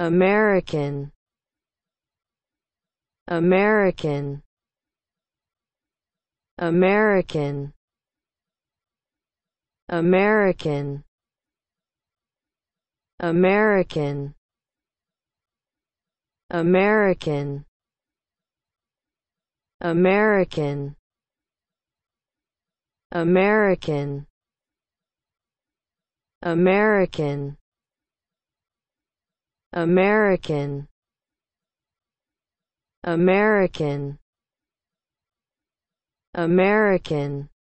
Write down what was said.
American American American American American American American American American American American American